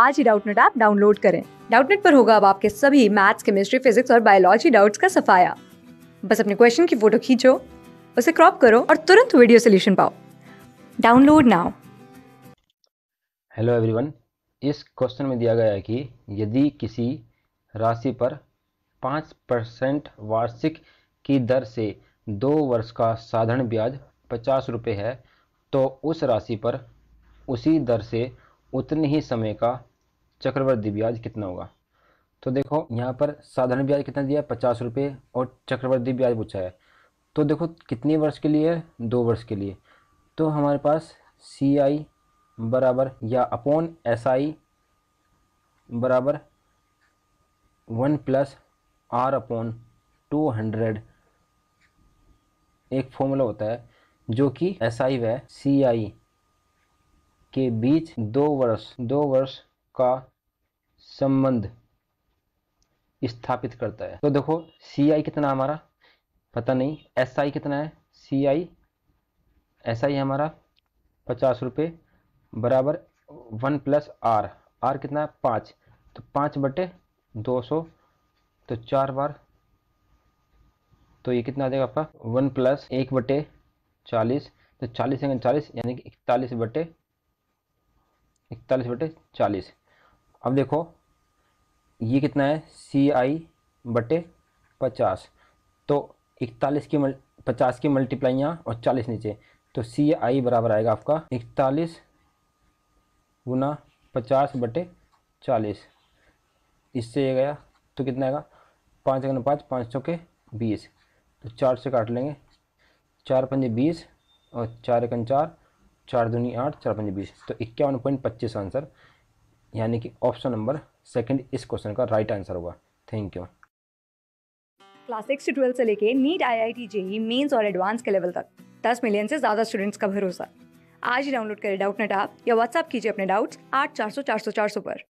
आज ही Doubtnut app download करें डाउटनेट पर होगा अब आपके सभी मैथ्स केमिस्ट्री फिजिक्स और बायोलॉजी डाउट्स का सफाया बस अपने क्वेश्चन की फोटो खींचो उसे क्रॉप करो और तुरंत वीडियो सोल्यूशन पाओ डाउनलोड नाउ हेलो एवरीवन इस क्वेश्चन में दिया गया है कि यदि किसी राशि पर पाँच परसेंट वार्षिक की दर से दो वर्ष का साधारण ब्याज पचास रुपये है तो उस राशि पर उसी दर से उतने ही समय का चक्रवृद्धि ब्याज कितना होगा तो देखो यहाँ पर साधारण ब्याज कितना दिया है पचास रुपये और चक्रवृद्धि ब्याज पूछा है तो देखो कितने वर्ष के लिए दो वर्ष के लिए तो हमारे पास सी आई बराबर या अपॉन एस आई बराबर one plus R upon two hundred एक फॉर्मूला होता है जो कि एस आई व सी आई के बीच दो वर्ष दो वर्ष का संबंध स्थापित करता है तो देखो सी कितना हमारा पता नहीं एस आई कितना है सी आई एस आई हमारा पचास रुपये बराबर वन प्लस आर आर कितना है पाँच तो पाँच बटे दो सौ तो चार बार तो ये कितना आ जाएगा आपका वन प्लस एक बटे चालीस तो चालीस चालीस यानी कि इकतालीस बटे इकतालीस बटे चालीस अब देखो ये कितना है सी आई बटे पचास तो इकतालीस की मल पचास की मल्टीप्लाई यहाँ और चालीस नीचे तो सी आई बराबर आएगा आपका इकतालीस गुना पचास बटे चालीस इससे ये गया तो कितना आएगा पाँच गुना पाँच पाँच सौ के बीस तो चार से काट लेंगे चार पंजे बीस और चार एक चार चार दूनी आठ चार पंजे बीस तो इक्यावन पॉइंट पच्चीस आंसर यानी कि ऑप्शन नंबर सेकंड इस क्वेश्चन का राइट आंसर होगा थैंक यू क्लास सिक्स से ट्वेल्थ से लेके NEET I I T JEE mains और एडवांस के लेवल तक दस मिलियन से ज़्यादा स्टूडेंट्स का भरोसा आज ही डाउनलोड करें डाउट नेट आप या व्हाट्सअप कीजिए अपने डाउट्स आठ चार सौ चार सौ चार सौ पर